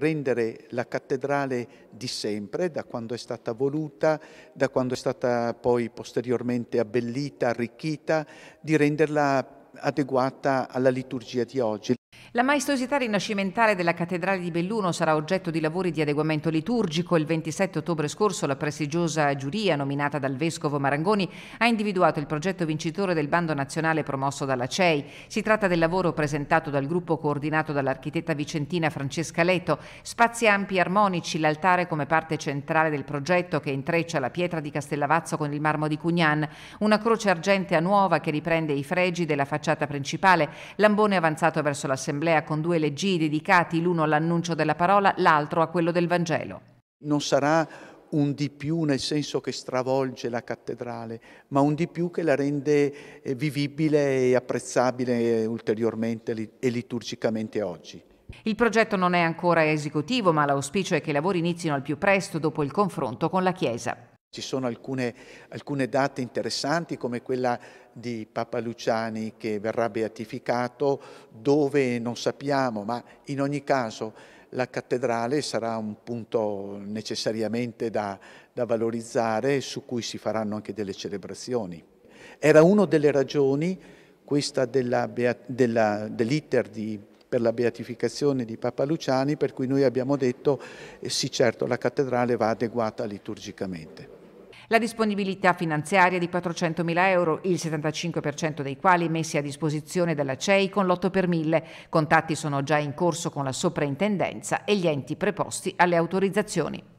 rendere la cattedrale di sempre, da quando è stata voluta, da quando è stata poi posteriormente abbellita, arricchita, di renderla adeguata alla liturgia di oggi. La maestosità rinascimentale della cattedrale di Belluno sarà oggetto di lavori di adeguamento liturgico. Il 27 ottobre scorso la prestigiosa giuria nominata dal vescovo Marangoni ha individuato il progetto vincitore del bando nazionale promosso dalla CEI. Si tratta del lavoro presentato dal gruppo coordinato dall'architetta vicentina Francesca Leto. Spazi ampi e armonici, l'altare come parte centrale del progetto che intreccia la pietra di Castellavazzo con il marmo di Cugnan, una croce argentea nuova che riprende i fregi della facciata principale, lambone avanzato verso la l'assemblea con due leggi dedicati l'uno all'annuncio della parola, l'altro a quello del Vangelo. Non sarà un di più nel senso che stravolge la cattedrale, ma un di più che la rende eh, vivibile e apprezzabile ulteriormente e liturgicamente oggi. Il progetto non è ancora esecutivo, ma l'auspicio è che i lavori inizino al più presto dopo il confronto con la Chiesa. Ci sono alcune, alcune, date interessanti come quella di Papa Luciani che verrà beatificato dove non sappiamo, ma in ogni caso la cattedrale sarà un punto necessariamente da, da valorizzare su cui si faranno anche delle celebrazioni. Era una delle ragioni questa dell'iter dell per la beatificazione di Papa Luciani, per cui noi abbiamo detto eh sì certo la cattedrale va adeguata liturgicamente la disponibilità finanziaria di 400.000 euro, il 75% dei quali messi a disposizione dalla CEI con l'8 per 1000. Contatti sono già in corso con la soprintendenza e gli enti preposti alle autorizzazioni.